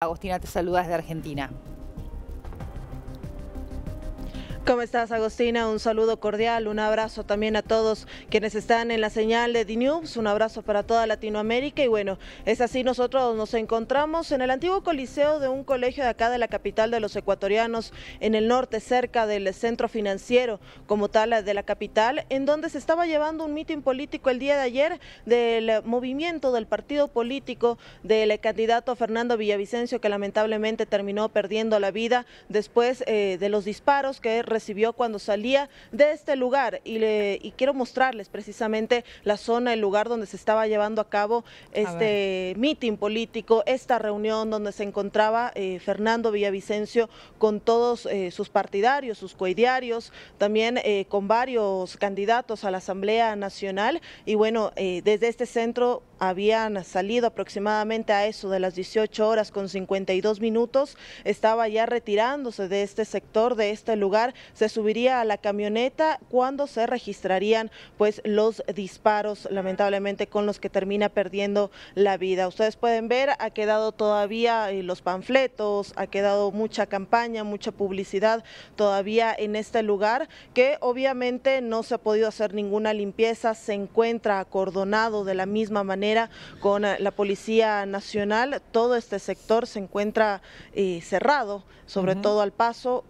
Agostina te saluda desde Argentina. ¿Cómo estás, Agostina? Un saludo cordial, un abrazo también a todos quienes están en la señal de DNews, un abrazo para toda Latinoamérica. Y bueno, es así, nosotros nos encontramos en el antiguo coliseo de un colegio de acá de la capital de los ecuatorianos, en el norte, cerca del centro financiero como tal de la capital, en donde se estaba llevando un mitin político el día de ayer del movimiento del partido político del candidato Fernando Villavicencio, que lamentablemente terminó perdiendo la vida después eh, de los disparos que recibió recibió cuando salía de este lugar y, quiero mostrarles precisamente la zona, el lugar donde se estaba llevando a cabo este a político, esta reunión donde se encontraba eh, Fernando Villavicencio con todos eh, sus partidarios, sus coidiarios, también eh, con varios candidatos a la Asamblea Nacional y bueno, desde este centro habían salido aproximadamente a eso de las 18 horas con 52 minutos, estaba ya retirándose de este sector, de este lugar, se subiría a la camioneta cuando se registrarían pues los disparos, lamentablemente con los que termina perdiendo la vida. Ustedes pueden ver, ha quedado todavía eh, los panfletos, ha quedado mucha campaña, mucha publicidad todavía en este lugar que obviamente no se ha podido hacer ninguna limpieza, se encuentra acordonado de la misma manera con eh, la Policía Nacional, todo este sector se encuentra eh, cerrado, sobre todo al paso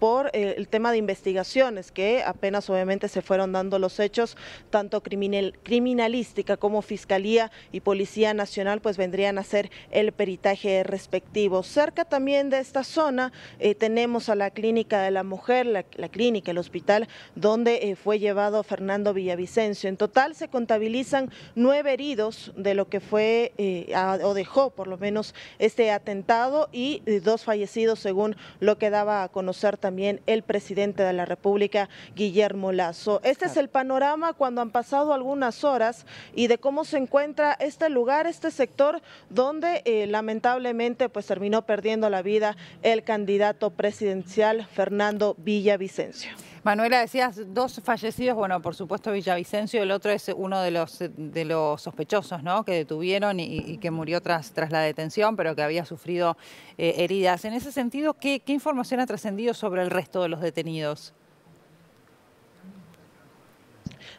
por eh, el tema de investigaciones que apenas obviamente se fueron dando los hechos, tanto criminalística como Fiscalía y Policía Nacional pues vendrían a hacer el peritaje respectivo. Cerca también de esta zona eh, tenemos a la Clínica de la Mujer, la, clínica, el hospital donde eh, fue llevado Fernando Villavicencio. En total se contabilizan nueve heridos de lo que fue o dejó por lo menos este atentado y dos fallecidos según lo que daba a conocer también también el presidente de la República, Guillermo Lazo. Este es el panorama cuando han pasado algunas horas y de cómo se encuentra este lugar, este sector, donde eh, lamentablemente pues terminó perdiendo la vida el candidato presidencial Fernando Villavicencio. Manuela, decías dos fallecidos, bueno, por supuesto Villavicencio, el otro es uno de los, de los sospechosos, ¿no? Que detuvieron y, que murió tras, tras la detención, pero que había sufrido eh, heridas. En ese sentido, qué información ha trascendido sobre el resto de los detenidos?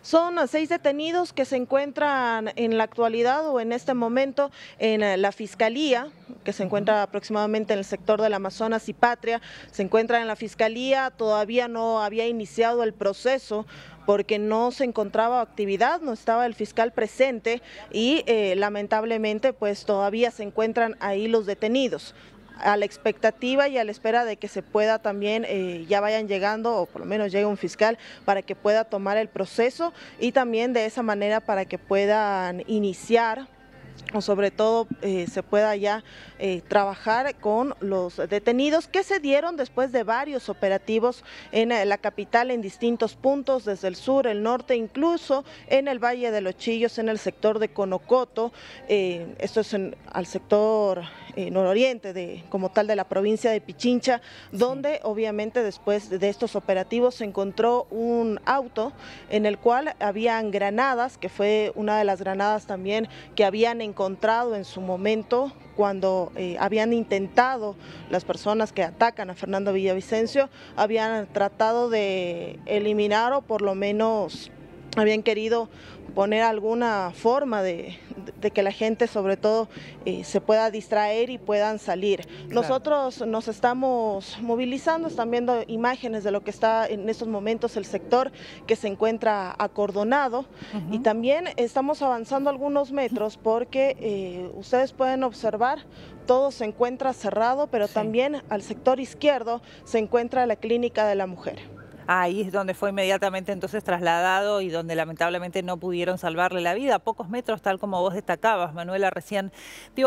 Son seis detenidos que se encuentran en la actualidad o en este momento en eh, la Fiscalía, que se encuentra aproximadamente en el sector del Amazonas y Patria. Se encuentran en la Fiscalía, todavía no había iniciado el proceso porque no se encontraba actividad, no estaba el fiscal presente y eh, lamentablemente pues todavía se encuentran ahí los detenidos a la expectativa y a la espera de que se pueda también, eh, ya vayan llegando o por lo menos llegue un fiscal para que pueda tomar el proceso y también de esa manera para que puedan iniciar o sobre todo eh, se pueda ya eh, trabajar con los detenidos que se dieron después de varios operativos en eh, la capital en distintos puntos, desde el sur, el norte, incluso en el Valle de los Chillos, en el sector de Conocoto, esto es al sector nororiente de, como tal de la provincia de Pichincha, donde obviamente después de estos operativos se encontró un auto en el cual habían granadas, que fue una de las granadas también que habían encontrado encontrado en su momento cuando eh, habían intentado las personas que atacan a Fernando Villavicencio, habían tratado de eliminar o por lo menos habían querido poner alguna forma de, que la gente sobre todo eh, se pueda distraer y puedan salir. Nosotros nos estamos movilizando, están viendo imágenes de lo que está en estos momentos el sector que se encuentra acordonado y también estamos avanzando algunos metros porque eh, ustedes pueden observar todo se encuentra cerrado, pero también al sector izquierdo se encuentra la clínica de la mujer. Ahí es donde fue inmediatamente entonces trasladado y donde lamentablemente no pudieron salvarle la vida, a pocos metros, tal como vos destacabas, Manuela, recién.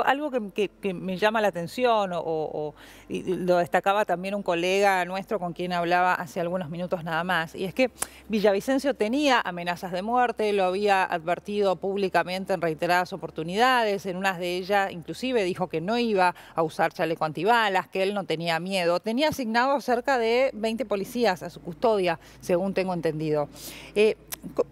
algo que, me llama la atención o, lo destacaba también un colega nuestro con quien hablaba hace algunos minutos nada más, y es que Villavicencio tenía amenazas de muerte, lo había advertido públicamente en reiteradas oportunidades, en unas de ellas inclusive dijo que no iba a usar chaleco antibalas, que él no tenía miedo, tenía asignado cerca de 20 policías a su custodia según tengo entendido. Eh,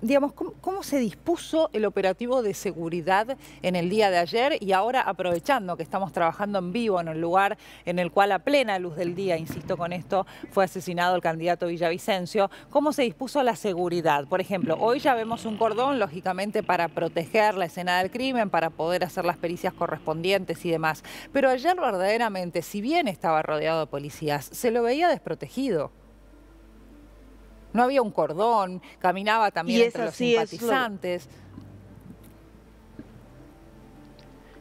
digamos, ¿cómo, se dispuso el operativo de seguridad en el día de ayer y ahora aprovechando que estamos trabajando en vivo en un lugar en el cual a plena luz del día, insisto con esto, fue asesinado el candidato Villavicencio, ¿cómo se dispuso la seguridad? Por ejemplo, hoy ya vemos un cordón, lógicamente, para proteger la escena del crimen, para poder hacer las pericias correspondientes y demás, pero ayer verdaderamente, si bien estaba rodeado de policías, se lo veía desprotegido. No había un cordón, caminaba también entre los simpatizantes.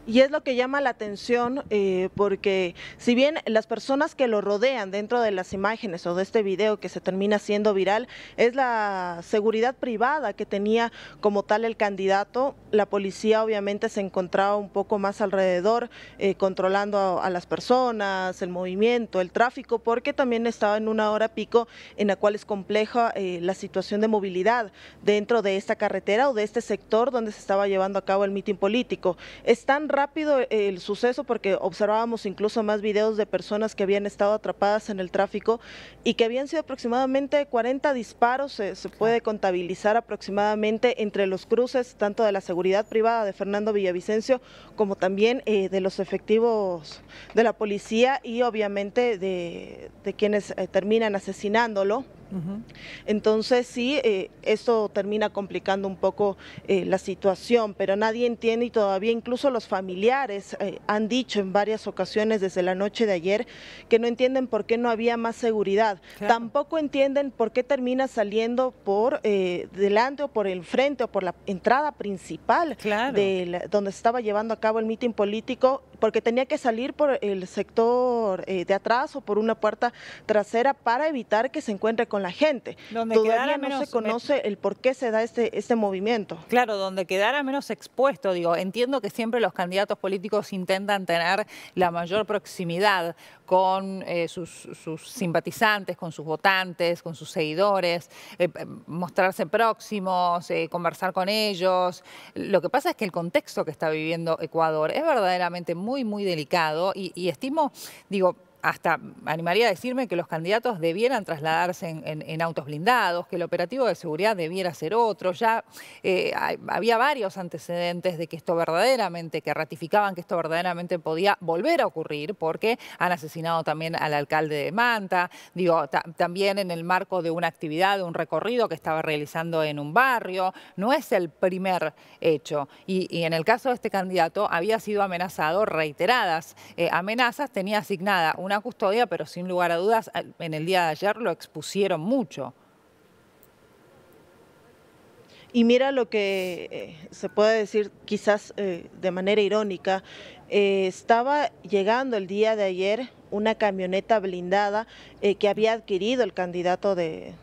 Y es lo que llama la atención eh, porque si bien las personas que lo rodean dentro de las imágenes o de este video que se termina siendo viral es la seguridad privada que tenía como tal el candidato, la policía obviamente se encontraba un poco más alrededor eh, controlando a, las personas, el movimiento, el tráfico, porque también estaba en una hora pico en la cual es compleja eh, la situación de movilidad dentro de esta carretera o de este sector donde se estaba llevando a cabo el mitin político. Están rápido eh, el suceso porque observábamos incluso más videos de personas que habían estado atrapadas en el tráfico y que habían sido aproximadamente 40 disparos, se, puede contabilizar aproximadamente entre los cruces tanto de la seguridad privada de Fernando Villavicencio como también eh, de los efectivos de la policía y obviamente de, quienes eh, terminan asesinándolo. Entonces sí, eh, esto termina complicando un poco eh, la situación, pero nadie entiende y todavía incluso los familiares eh, han dicho en varias ocasiones desde la noche de ayer que no entienden por qué no había más seguridad. Tampoco entienden por qué termina saliendo por eh, delante o por el frente o por la entrada principal donde se estaba llevando a cabo el mitin político porque tenía que salir por el sector de atrás o por una puerta trasera para evitar que se encuentre con la gente. Donde Todavía no menos, se conoce el por qué se da este, este, movimiento. Claro, donde quedara menos expuesto, digo, entiendo que siempre los candidatos políticos intentan tener la mayor proximidad con eh, sus, simpatizantes, con sus votantes, con sus seguidores, eh, eh, mostrarse próximos, conversar con ellos. Lo que pasa es que el contexto que está viviendo Ecuador es verdaderamente muy, muy delicado y, y estimo, digo, hasta animaría a decirme que los candidatos debieran trasladarse en, autos blindados, que el operativo de seguridad debiera ser otro. Ya eh, había varios antecedentes de que esto verdaderamente, que ratificaban que esto verdaderamente podía volver a ocurrir, porque han asesinado también al alcalde de Manta, digo, también en el marco de una actividad, de un recorrido que estaba realizando en un barrio. No es el primer hecho. Y, en el caso de este candidato había sido amenazado reiteradas eh, amenazas, tenía asignada una una custodia, pero sin lugar a dudas, en el día de ayer lo expusieron mucho. Y mira lo que eh, se puede decir quizás eh, de manera irónica, eh, estaba llegando el día de ayer una camioneta blindada eh, que había adquirido el candidato de,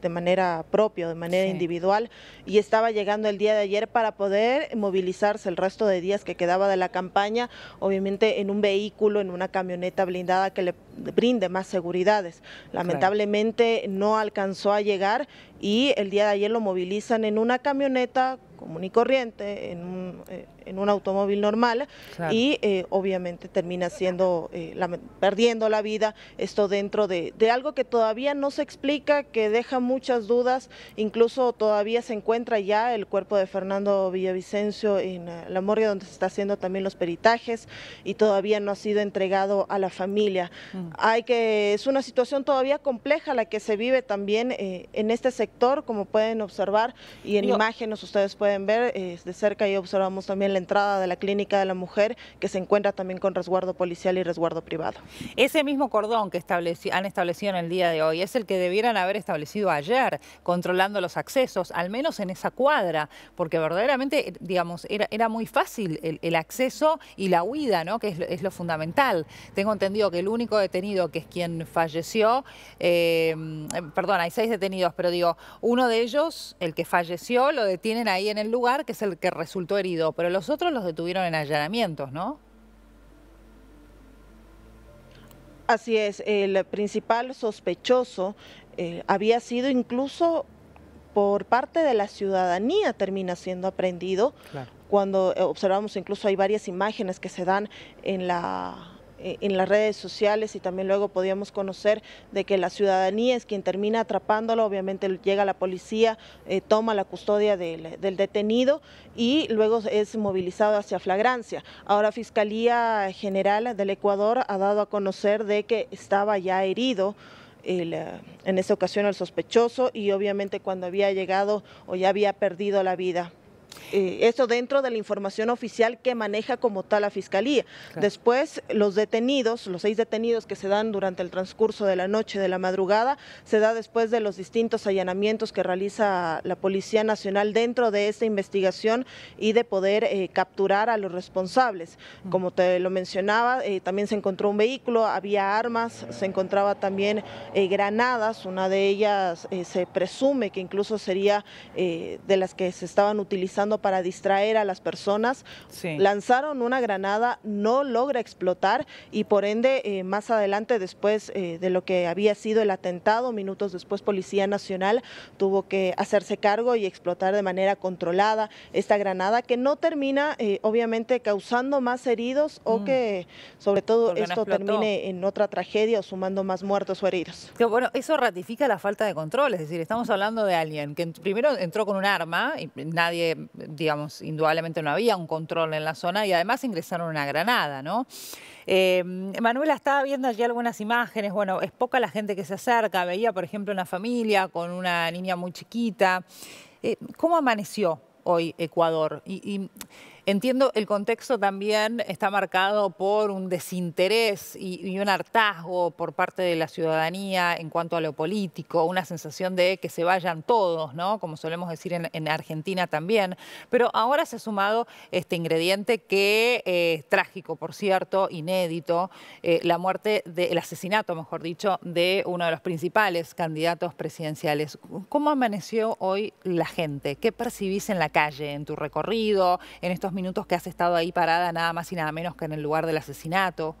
de, manera propia, de manera individual, y estaba llegando el día de ayer para poder movilizarse el resto de días que quedaba de la campaña, obviamente en un vehículo, en una camioneta blindada que le brinde más seguridades. Lamentablemente no alcanzó a llegar y el día de ayer lo movilizan en una camioneta común y corriente, en un, eh, en un automóvil normal y eh, obviamente termina siendo eh, perdiendo la vida esto dentro de, algo que todavía no se explica, que deja muchas dudas, incluso todavía se encuentra ya el cuerpo de Fernando Villavicencio en la morgue donde se está haciendo también los peritajes y todavía no ha sido entregado a la familia. Mm. Hay que es una situación todavía compleja la que se vive también en este sector, como pueden observar y en imágenes ustedes pueden ver, de cerca y observamos también la entrada de la clínica de la mujer que se encuentra también con resguardo policial y resguardo privado. Ese mismo cordón que han establecido en el día de hoy es el que debieran haber establecido ayer, controlando los accesos, al menos en esa cuadra, porque verdaderamente, digamos, era, muy fácil el, acceso y la huida, ¿no? que es, lo fundamental. Tengo entendido que el único detenido que es quien falleció, eh, perdón, hay seis detenidos, pero digo, uno de ellos, el que falleció, lo detienen ahí en el lugar, que es el que resultó herido, pero los otros los detuvieron en allanamientos, ¿no? Así es, el principal sospechoso eh, había sido incluso por parte de la ciudadanía termina siendo aprendido. Cuando eh, observamos incluso hay varias imágenes que se dan en la eh, en las redes sociales y también luego podíamos conocer de que la ciudadanía es quien termina atrapándolo, obviamente llega la policía, eh, toma la custodia del, detenido y luego es movilizado hacia flagrancia. Ahora Fiscalía General del Ecuador ha dado a conocer de que estaba ya herido. Eh, en esa ocasión el sospechoso y obviamente cuando había llegado o ya había perdido la vida. Eh, eso dentro de la información oficial que maneja como tal la Fiscalía. Después, los detenidos, los seis detenidos que se dan durante el transcurso de la noche, de la madrugada, se da después de los distintos allanamientos que realiza la Policía Nacional dentro de esta investigación y de poder eh, capturar a los responsables. Como te lo mencionaba, eh, también se encontró un vehículo, había armas, se encontraba también granadas, una de ellas se presume que incluso sería de las que se estaban utilizando para distraer a las personas. Lanzaron una granada, no logra explotar y por ende eh, más adelante después eh, de lo que había sido el atentado, minutos después Policía Nacional tuvo que hacerse cargo y explotar de manera controlada esta granada que no termina eh, obviamente causando más heridos o mm. que sobre todo esto termine en otra tragedia o sumando más muertos o heridos. bueno, eso ratifica la falta de control, es decir, estamos hablando de alguien que primero entró con un arma y nadie digamos, indudablemente no había un control en la zona y además ingresaron una granada, ¿no? Em, Manuela, estaba viendo allí algunas imágenes, bueno, es poca la gente que se acerca, veía, por ejemplo, una familia con una niña muy chiquita. Eh, ¿Cómo amaneció hoy Ecuador? Entiendo, el contexto también está marcado por un desinterés y, un hartazgo por parte de la ciudadanía en cuanto a lo político, una sensación de que se vayan todos, ¿no? Como solemos decir en, Argentina también. Pero ahora se ha sumado este ingrediente que es eh, trágico, por cierto, inédito, eh, la muerte, el asesinato, mejor dicho, de uno de los principales candidatos presidenciales. ¿Cómo amaneció hoy la gente? ¿Qué percibís en la calle, en tu recorrido, en estos minutos que has estado ahí parada, nada más y nada menos que en el lugar del asesinato.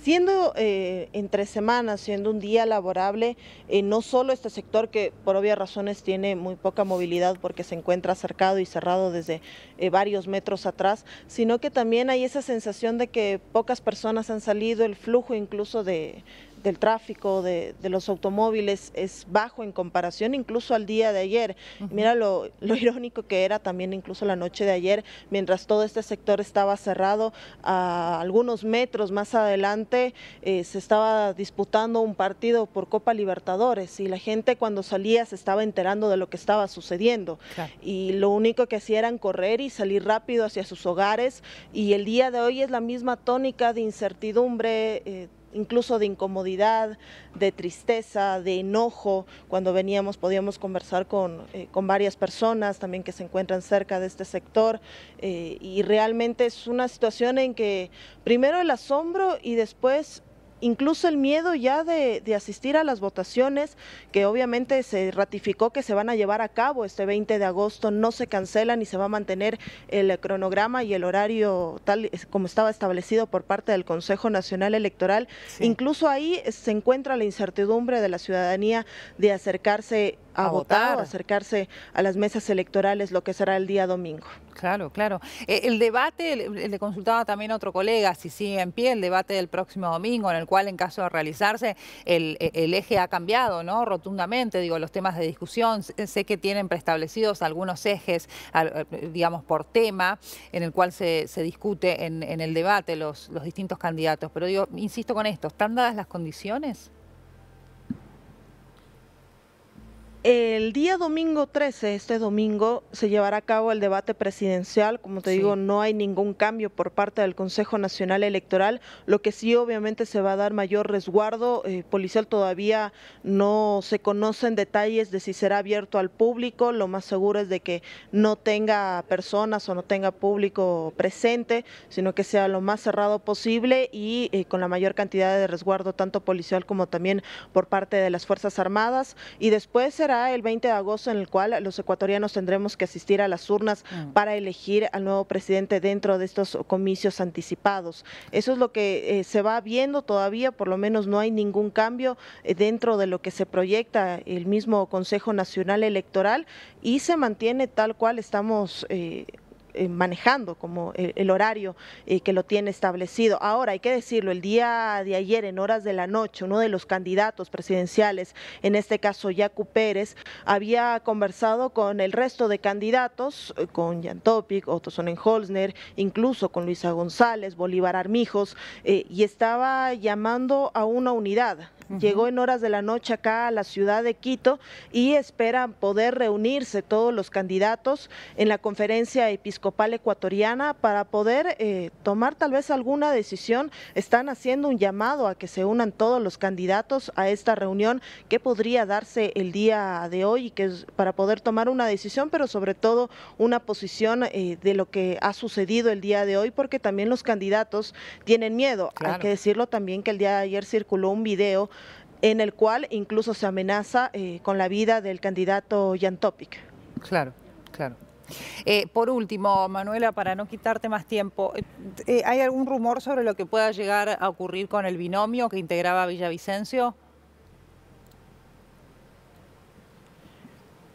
Siendo eh, entre semanas, siendo un día laborable, eh, no solo este sector que por obvias razones tiene muy poca movilidad porque se encuentra cercado y cerrado desde eh, varios metros atrás, sino que también hay esa sensación de que pocas personas han salido, el flujo incluso de, del tráfico, de, los automóviles, es bajo en comparación incluso al día de ayer. Mira lo, irónico que era también incluso la noche de ayer, mientras todo este sector estaba cerrado, a algunos metros más adelante eh, se estaba disputando un partido por Copa Libertadores y la gente cuando salía se estaba enterando de lo que estaba sucediendo. Y lo único que hacían eran correr y salir rápido hacia sus hogares y el día de hoy es la misma tónica de incertidumbre. Eh, incluso de incomodidad, de tristeza, de enojo. Cuando veníamos podíamos conversar con, eh, varias personas también que se encuentran cerca de este sector eh, y realmente es una situación en que primero el asombro y después incluso el miedo ya de, asistir a las votaciones, que obviamente se ratificó que se van a llevar a cabo este 20 de agosto, no se cancelan y se va a mantener el cronograma y el horario tal eh, como estaba establecido por parte del Consejo Nacional Electoral. Incluso ahí se encuentra la incertidumbre de la ciudadanía de acercarse a, votar, votar o acercarse a las mesas electorales, lo que será el día domingo. Claro, claro. Eh, el debate, le consultaba también otro colega, si sigue en pie el debate del próximo domingo, en el cual en caso de realizarse el, e, eje ha cambiado, ¿no? Rotundamente, digo, los temas de discusión, sé que tienen preestablecidos algunos ejes, eh, digamos, por tema, en el cual se, se discute en, el debate los, los distintos candidatos. Pero digo, insisto con esto, ¿están dadas las condiciones? El día domingo 13, este domingo, se llevará a cabo el debate presidencial. Como te digo, no hay ningún cambio por parte del Consejo Nacional Electoral. Lo que sí, obviamente, se va a dar mayor resguardo eh, policial. Todavía no se conocen detalles de si será abierto al público. Lo más seguro es de que no tenga personas o no tenga público presente, sino que sea lo más cerrado posible y eh, con la mayor cantidad de resguardo, tanto policial como también por parte de las Fuerzas Armadas. Y después será el 20 de agosto en el cual los ecuatorianos tendremos que asistir a las urnas ah. para elegir al nuevo presidente dentro de estos comicios anticipados. Eso es lo que eh, se va viendo todavía, por lo menos no hay ningún cambio eh, dentro de lo que se proyecta el mismo Consejo Nacional Electoral y se mantiene tal cual estamos eh, eh, manejando como el, horario eh, que lo tiene establecido. Ahora, hay que decirlo, el día de ayer, en horas de la noche, uno de los candidatos presidenciales, en este caso Yacu Pérez, había conversado con el resto de candidatos, eh, con Jan Topic, Otto Sonnenholzner, incluso con Luisa González, Bolívar Armijos, y estaba llamando a una unidad Llegó en horas de la noche acá a la ciudad de Quito y esperan poder reunirse todos los candidatos en la conferencia episcopal ecuatoriana para poder eh, tomar tal vez alguna decisión. Están haciendo un llamado a que se unan todos los candidatos a esta reunión que podría darse el día de hoy y que es para poder tomar una decisión, pero sobre todo una posición eh, de lo que ha sucedido el día de hoy, porque también los candidatos tienen miedo. Hay que decirlo también que el día de ayer circuló un video en el cual incluso se amenaza eh, con la vida del candidato Topic. Claro, claro. Eh, por último, Manuela, para no quitarte más tiempo, eh, ¿hay algún rumor sobre lo que pueda llegar a ocurrir con el binomio que integraba Villavicencio?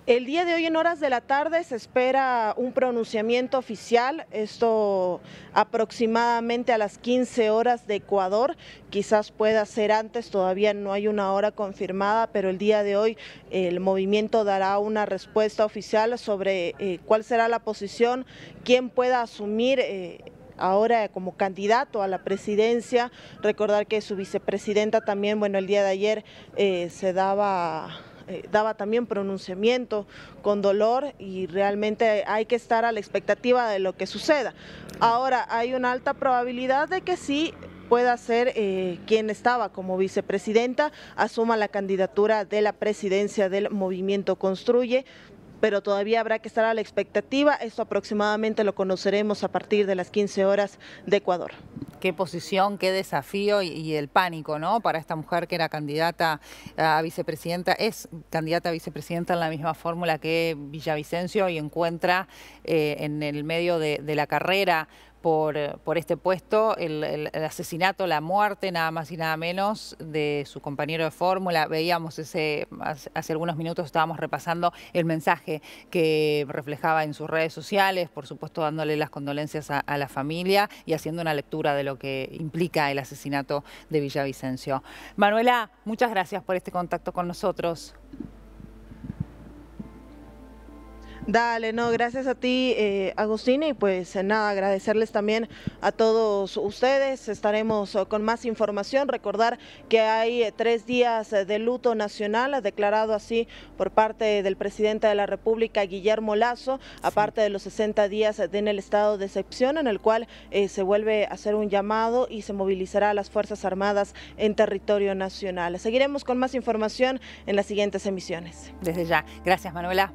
El día de hoy en horas de la tarde se espera un pronunciamiento oficial, esto aproximadamente a las 15 horas de Ecuador, quizás pueda ser antes, todavía no hay una hora confirmada, pero el día de hoy el movimiento dará una respuesta oficial sobre eh, cuál será la posición, quién pueda asumir. Eh, ahora como candidato a la presidencia. Recordar que su vicepresidenta también, bueno, el día de ayer eh, se daba eh, daba también pronunciamiento con dolor y realmente hay que estar a la expectativa de lo que suceda. Ahora, hay una alta probabilidad de que sí pueda ser eh, quien estaba como vicepresidenta, asuma la candidatura de la presidencia del movimiento Construye pero todavía habrá que estar a la expectativa. Esto aproximadamente lo conoceremos a partir de las 15 horas de Ecuador. Qué posición, qué desafío y, el pánico, ¿no? Para esta mujer que era candidata a vicepresidenta, es candidata a vicepresidenta en la misma fórmula que Villavicencio y encuentra eh, en el medio de la carrera por, eh, por este puesto, el, asesinato, la muerte, nada más y nada menos, de su compañero de fórmula. Veíamos ese, hace algunos minutos estábamos repasando el mensaje que reflejaba en sus redes sociales, por supuesto dándole las condolencias a la familia y haciendo una lectura de lo que implica el asesinato de Villavicencio. Manuela, muchas gracias por este contacto con nosotros. Dale, no, gracias a ti, eh, y pues eh, nada, agradecerles también a todos ustedes. Estaremos eh, con más información. Recordar que hay eh, tres días de luto nacional, declarado así por parte del presidente de la República, Guillermo Lazo, aparte de los 60 días en el estado de excepción, en el cual se vuelve a hacer un llamado y se movilizará a las Fuerzas Armadas en territorio nacional. Seguiremos con más información en las siguientes emisiones. Desde ya. Gracias, Manuela.